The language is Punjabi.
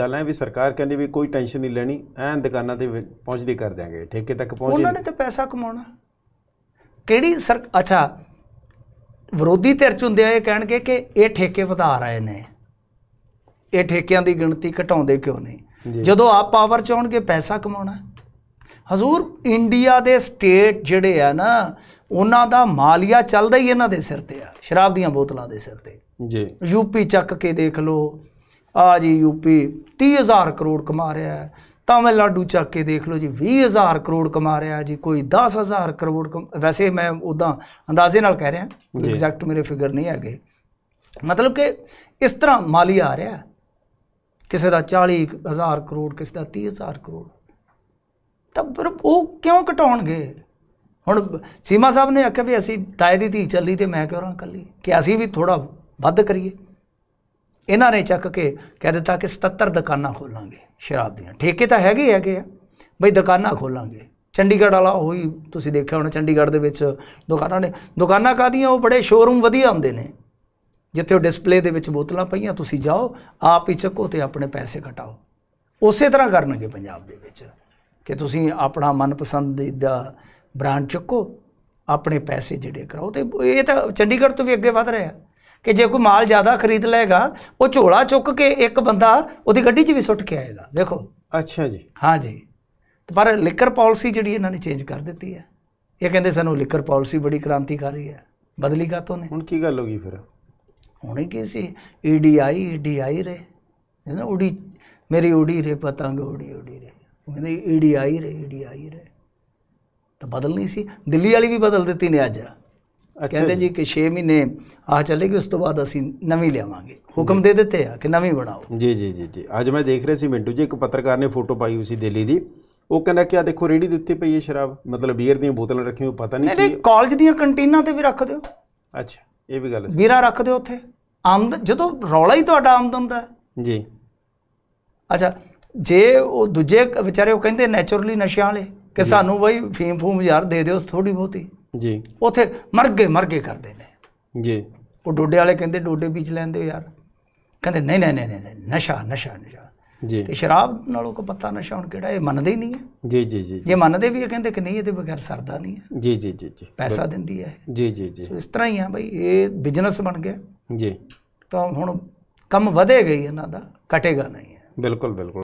ਚੱਲ ਹੈ ਵੀ ਸਰਕਾਰ ਕਹਿੰਦੀ ਵੀ ਕੋਈ ਟੈਨਸ਼ਨ ਨਹੀਂ ਲੈਣੀ ਐਨ ਦੁਕਾਨਾਂ ਤੇ ਪਹੁੰਚਦੀ ਕਰ ਦਿਆਂਗੇ ਠੇਕੇ ਤੱਕ ਪਹੁੰਚ ਉਹਨਾਂ ਨੇ ਤਾਂ ਪੈਸਾ ਕਮਾਉਣਾ ਕਿਹੜੀ ਸਰ ਅੱਛਾ ਵਿਰੋਧੀ ਧਿਰ ਚ ਆ ਇਹ ਕਹਿਣਗੇ ਕਿ ਇਹ ਠੇਕੇ ਵਧਾ ਰਹੇ ਨੇ ਇਹ ਠੇਕਿਆਂ ਦੀ ਗਿਣਤੀ ਘਟਾਉਂਦੇ ਕਿਉਂ ਨਹੀਂ ਜਦੋਂ ਆਪ ਪਾਵਰ ਚ ਆਉਣਗੇ ਪੈਸਾ ਕਮਾਉਣਾ ਹਜ਼ੂਰ ਇੰਡੀਆ ਦੇ ਸਟੇਟ ਜਿਹੜੇ ਆ ਨਾ ਉਹਨਾਂ ਦਾ ਮਾਲੀਆ ਚੱਲਦਾ ਹੀ ਇਹਨਾਂ ਦੇ ਸਿਰ ਤੇ ਆ ਸ਼ਰਾਬ ਦੀਆਂ ਬੋਤਲਾਂ ਦੇ ਸਿਰ ਤੇ ਜੀ ਯੂਪੀ ਚੱਕ ਕੇ ਦੇਖ ਲਓ ਆ ਜੀ ਯੂਪੀ 30000 ਕਰੋੜ ਕਮਾ ਰਿਹਾ ਹੈ ਤਾਮਿਲਨਾਡੂ ਚੱਕ ਕੇ ਦੇਖ ਲਓ ਜੀ 20000 ਕਰੋੜ ਕਮਾ ਰਿਹਾ ਜੀ ਕੋਈ 10000 ਕਰੋੜ ਵੈਸੇ ਮੈਂ ਉਦਾਂ ਅੰਦਾਜ਼ੇ ਨਾਲ ਕਹਿ ਰਿਹਾ ਐਗਜ਼ੈਕਟ ਮੇਰੇ ਫਿਗਰ ਨਹੀਂ ਹੈਗੇ ਮਤਲਬ ਕਿ ਇਸ ਤਰ੍ਹਾਂ ਮਾਲੀ ਆ ਰਿਹਾ ਕਿਸੇ ਦਾ 40000 ਕਰੋੜ ਕਿਸੇ ਦਾ 30000 ਕਰੋੜ ਤਾਂ ਪਰ ਉਹ ਕਿਉਂ ਘਟਾਉਣਗੇ ਹੁਣ ਸੀਮਾ ਸਾਹਿਬ ਨੇ ਆਖਿਆ ਵੀ ਅਸੀਂ ਤਾਏ ਦੀ ਧੀ ਚੱਲੀ ਤੇ ਮੈਂ ਕਹ ਰਾਂ ਕੱਲੀ ਕਿ ਅਸੀਂ ਵੀ ਥੋੜਾ ਵੱਧ ਕਰੀਏ ਇਹਨਾਂ ਨੇ ਚੱਕ ਕੇ ਕਹਿ ਦਿੱਤਾ ਕਿ 77 ਦੁਕਾਨਾਂ ਖੋਲਾਂਗੇ ਸ਼ਰਾਬ ਦੀਆਂ ਠੇਕੇ ਤਾਂ ਹੈਗੇ ਹੈਗੇ ਆ ਬਈ ਦੁਕਾਨਾਂ ਖੋਲਾਂਗੇ ਚੰਡੀਗੜ੍ਹ ਵਾਲਾ ਉਹੀ ਤੁਸੀਂ ਦੇਖਿਆ ਹੋਣਾ ਚੰਡੀਗੜ੍ਹ ਦੇ ਵਿੱਚ ਦੁਕਾਨਾਂ ਨੇ ਦੁਕਾਨਾਂ ਕਾਦੀਆਂ ਉਹ ਬੜੇ ਸ਼ੋਰੂਮ ਵਧੀਆ ਹੁੰਦੇ ਨੇ ਜਿੱਥੇ ਉਹ ਡਿਸਪਲੇ ਦੇ ਵਿੱਚ ਬੋਤਲਾਂ ਪਈਆਂ ਤੁਸੀਂ ਜਾਓ ਆਪ ਹੀ ਚੱਕੋ ਤੇ ਆਪਣੇ ਪੈਸੇ ਘਟਾਓ ਉਸੇ ਤਰ੍ਹਾਂ ਕਰਨਗੇ ਪੰਜਾਬ ਦੇ ਵਿੱਚ ਕਿ ਤੁਸੀਂ ਆਪਣਾ ਮਨਪਸੰਦ ਦਾ ਬ੍ਰਾਂਡ ਚੱਕੋ ਆਪਣੇ ਪੈਸੇ ਜਿਹੜੇ ਕਰਾਓ ਤੇ ਇਹ ਤਾਂ ਚੰਡੀਗੜ੍ਹ ਤੋਂ ਵੀ ਅੱਗੇ ਵਧ ਰਿਹਾ ਕਿ ਜੇ ਕੋਈ ਮਾਲ ਜ਼ਿਆਦਾ ਖਰੀਦ ਲਏਗਾ ਉਹ ਝੋਲਾ ਚੁੱਕ ਕੇ ਇੱਕ ਬੰਦਾ ਉਹਦੀ ਗੱਡੀ 'ਚ ਵੀ ਸੁੱਟ ਕੇ ਆਏਗਾ ਦੇਖੋ ਅੱਛਾ ਜੀ ਹਾਂ ਜੀ ਪਰ ਲਿਕਰ ਪਾਲਿਸੀ ਜਿਹੜੀ ਇਹਨਾਂ ਨੇ ਚੇਂਜ ਕਰ ਦਿੱਤੀ ਹੈ ਇਹ ਕਹਿੰਦੇ ਸਾਨੂੰ ਲਿਕਰ ਪਾਲਿਸੀ ਬੜੀ ਕ੍ਰਾਂਤੀਕਾਰੀ ਹੈ ਬਦਲੀ ਕਾਤੋਂ ਨੇ ਹੁਣ ਕੀ ਗੱਲ ਹੋ ਗਈ ਫਿਰ ਹੁਣੇ ਕੀ ਸੀ ਈਡੀਆਈ ਈਡੀਆਈ ਰੇ ਨਾ ਉੜੀ ਮੇਰੀ ਉੜੀ ਰੇ ਪਤੰਗ ਉੜੀ ਉੜੀ ਰੇ ਉਹ ਕਹਿੰਦੇ ਈਡੀਆਈ ਰੇ ਈਡੀਆਈ ਰੇ ਤਾਂ ਬਦਲ ਨਹੀਂ ਸੀ ਦਿੱਲੀ ਵਾਲੀ ਵੀ ਬਦਲ ਦਿੱਤੀ ਨੇ ਅੱਜ ਕਹਿੰਦੇ ਜੀ ਕਿ 6 ਮਹੀਨੇ ਆ ਚੱਲੇਗੀ ਉਸ ਤੋਂ ਬਾਅਦ ਅਸੀਂ ਨਵੀਂ ਲਿਆਵਾਂਗੇ ਹੁਕਮ ਦੇ ਦਿੱਤੇ ਆ ਕਿ ਨਵੀਂ ਬਣਾਓ ਜੀ ਜੀ ਜੀ ਜੀ ਅੱਜ ਮੈਂ ਦੇਖ ਰਿਹਾ ਸੀ ਮਿੰਟੂ ਜੀ ਇੱਕ ਪੱਤਰਕਾਰ ਨੇ ਫੋਟੋ ਪਾਈ ਹੋਈ ਸੀ ਦਿੱਲੀ ਦੀ ਉਹ ਕਹਿੰਦਾ ਕਿ ਆ ਦੇਖੋ ਰੇੜੀ ਦੇ ਉੱਤੇ ਪਈ ਹੈ ਸ਼ਰਾਬ ਮਤਲਬ ਬੀਅਰ ਦੀਆਂ ਬੋਤਲਾਂ ਰੱਖੀਆਂ ਪਤਾ ਨਹੀਂ ਕੀ ਨਹੀਂ ਕਾਲਜ ਦੀਆਂ ਕੰਟੀਨਾਂ ਤੇ ਵੀ ਰੱਖ ਦਿਓ ਅੱਛਾ ਇਹ ਵੀ ਗੱਲ ਹੈ ਬੀਰਾ ਰੱਖ ਦਿਓ ਉੱਥੇ ਆਮਦ ਜਦੋਂ ਰੌਲਾ ਹੀ ਤੁਹਾਡਾ ਆਮਦ ਹੁੰਦਾ ਜੀ ਅੱਛਾ ਜੇ ਉਹ ਦੂਜੇ ਵਿਚਾਰੇ ਉਹ ਕਹਿੰਦੇ ਨੇਚਰਲੀ ਨਸ਼ਿਆਂ ਵਾਲੇ ਕਿ ਸਾਨੂੰ ਬਈ ਫੀਮ ਫੂਮ ਯਾਰ ਦੇ ਦਿਓ ਥੋੜੀ ਬਹੁਤੀ ਜੀ ਉਥੇ ਮਰ ਗਏ ਮਰ ਗਏ ਕਰਦੇ ਨੇ ਜੀ ਉਹ ਡੋਡੇ ਵਾਲੇ ਕਹਿੰਦੇ ਡੋਡੇ ਵਿੱਚ ਲੈਂਦੇ ਯਾਰ ਕਹਿੰਦੇ ਨਹੀਂ ਨਹੀਂ ਨਹੀਂ ਨਹੀਂ ਨਸ਼ਾ ਨਸ਼ਾ ਨਸ਼ਾ ਜੀ ਤੇ ਸ਼ਰਾਬ ਨਾਲੋਂ ਕੋ ਪਤਾ ਨਸ਼ਾ ਹੁਣ ਕਿਹੜਾ ਇਹ ਮੰਨਦੇ ਹੀ ਨਹੀਂ ਹੈ ਜੀ ਜੀ ਜੀ ਜੇ ਮੰਨਦੇ ਵੀ ਇਹ ਕਹਿੰਦੇ ਕਿ ਨਹੀਂ ਇਹਦੇ ਬਗੈਰ ਸਰਦਾ ਨਹੀਂ ਹੈ ਜੀ ਜੀ ਜੀ ਜੀ ਪੈਸਾ ਦਿੰਦੀ ਹੈ ਜੀ ਜੀ ਜੀ ਇਸ ਤਰ੍ਹਾਂ ਹੀ ਆ ਬਈ ਇਹ ਬਿਜ਼ਨਸ ਬਣ ਗਿਆ ਜੀ ਤਾਂ ਹੁਣ ਕੰਮ ਵਧੇ ਗਈ ਇਹਨਾਂ ਦਾ ਘਟੇਗਾ ਨਹੀਂ ਬਿਲਕੁਲ ਬਿਲਕੁਲ